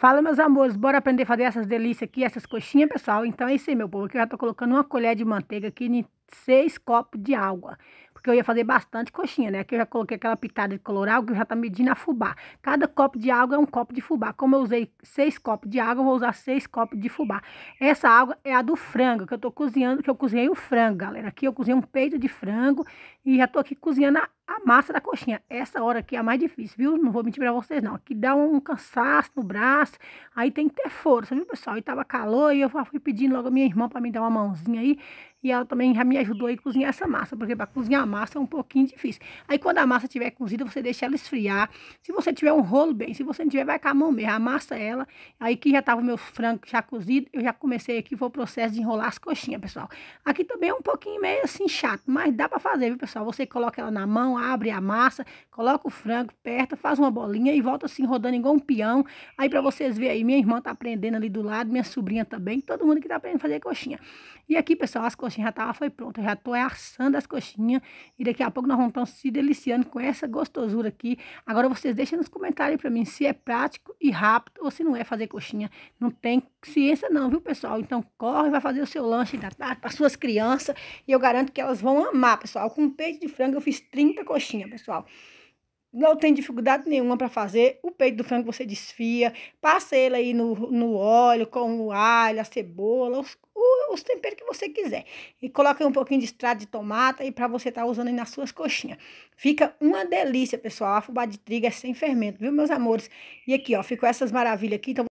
Fala, meus amores, bora aprender a fazer essas delícias aqui, essas coxinhas, pessoal. Então é isso aí, meu povo, que eu já tô colocando uma colher de manteiga aqui em seis copos de água. Porque eu ia fazer bastante coxinha, né? Aqui eu já coloquei aquela pitada de colorau que eu já tá medindo a fubá. Cada copo de água é um copo de fubá. Como eu usei seis copos de água, eu vou usar seis copos de fubá. Essa água é a do frango, que eu tô cozinhando, que eu cozinhei o frango, galera. Aqui eu cozinhei um peito de frango e já tô aqui cozinhando a a massa da coxinha. Essa hora aqui é a mais difícil, viu? Não vou mentir pra vocês, não. Aqui dá um cansaço no braço, aí tem que ter força, viu, pessoal? E tava calor, e eu fui pedindo logo a minha irmã pra me dar uma mãozinha aí, e ela também já me ajudou aí a cozinhar essa massa, porque para cozinhar a massa é um pouquinho difícil. Aí quando a massa estiver cozida, você deixa ela esfriar. Se você tiver um rolo bem, se você não tiver, vai com a mão mesmo, amassa ela. Aí que já tava o meu frango já cozido, eu já comecei aqui, foi o processo de enrolar as coxinhas, pessoal. Aqui também é um pouquinho meio assim chato, mas dá para fazer, viu, pessoal? Você coloca ela na mão, abre a massa, coloca o frango aperta, faz uma bolinha e volta assim rodando igual um peão. Aí para vocês verem aí, minha irmã tá aprendendo ali do lado, minha sobrinha também, todo mundo que tá aprendendo a fazer coxinha. E aqui, pessoal, as coxinhas já tava, tá, foi pronta, já tô é assando as coxinhas e daqui a pouco nós vamos estar tá se deliciando com essa gostosura aqui. Agora vocês deixem nos comentários para mim se é prático e rápido ou se não é fazer coxinha. Não tem ciência não, viu, pessoal? Então corre, vai fazer o seu lanche da tarde para suas crianças e eu garanto que elas vão amar, pessoal. Com peito de frango eu fiz 30 muita coxinha, pessoal. Não tem dificuldade nenhuma para fazer. O peito do frango você desfia, passa ele aí no, no óleo, com o alho, a cebola, os, os temperos que você quiser. E coloca um pouquinho de extrato de tomate aí para você estar tá usando aí nas suas coxinhas. Fica uma delícia, pessoal. A fubá de trigo é sem fermento, viu, meus amores? E aqui, ó, ficou essas maravilhas aqui. Então,